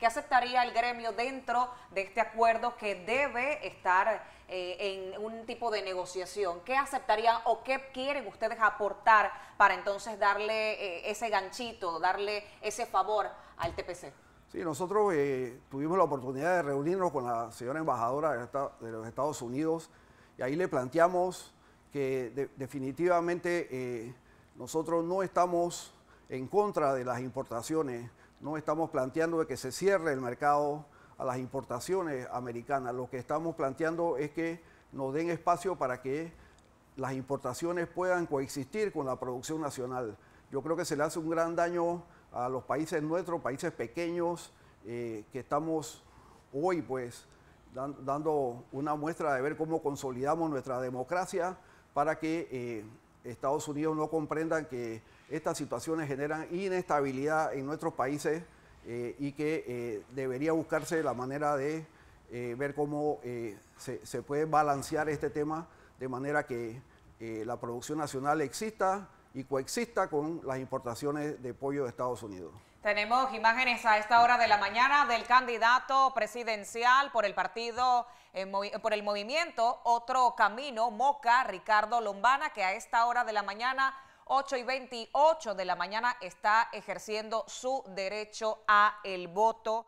¿Qué aceptaría el gremio dentro de este acuerdo que debe estar eh, en un tipo de negociación? ¿Qué aceptaría o qué quieren ustedes aportar para entonces darle eh, ese ganchito, darle ese favor al TPC? Sí, nosotros eh, tuvimos la oportunidad de reunirnos con la señora embajadora de los Estados Unidos y ahí le planteamos que definitivamente nosotros no estamos en contra de las importaciones, no estamos planteando que se cierre el mercado a las importaciones americanas, lo que estamos planteando es que nos den espacio para que las importaciones puedan coexistir con la producción nacional. Yo creo que se le hace un gran daño a los países nuestros, países pequeños, eh, que estamos hoy pues dando una muestra de ver cómo consolidamos nuestra democracia para que eh, Estados Unidos no comprendan que estas situaciones generan inestabilidad en nuestros países eh, y que eh, debería buscarse la manera de eh, ver cómo se, puede balancear este tema de manera que la producción nacional exista y coexista con las importaciones de pollo de Estados Unidos. Tenemos imágenes a esta hora de la mañana del candidato presidencial por el partido, eh, por el movimiento Otro Camino, Moca, Ricardo Lombana, que a esta hora de la mañana, 8 y 28 de la mañana, está ejerciendo su derecho a el voto.